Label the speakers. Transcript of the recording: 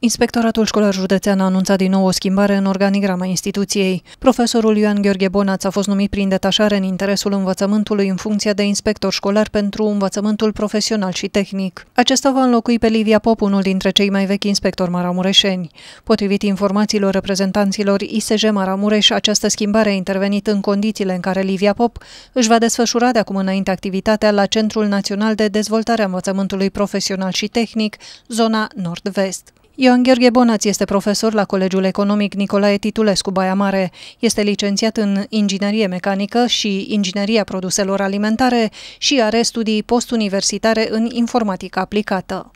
Speaker 1: Inspectoratul școlar județean a anunțat din nou o schimbare în organigrama instituției. Profesorul Ioan Gheorghe Bonaț a fost numit prin detașare în interesul învățământului în funcția de inspector școlar pentru învățământul profesional și tehnic. Acesta va înlocui pe Livia Pop, unul dintre cei mai vechi inspectori maramureșeni. Potrivit informațiilor reprezentanților ISJ Maramureș, această schimbare a intervenit în condițiile în care Livia Pop își va desfășura de acum înainte activitatea la Centrul Național de Dezvoltare a Învățământului Profesional și Tehnic, zona Nord-Vest. Ioan Gheorghe Bonaț este profesor la Colegiul Economic Nicolae Titulescu Baia Mare. Este licențiat în Inginerie Mecanică și Ingineria Produselor Alimentare și are studii postuniversitare în Informatică Aplicată.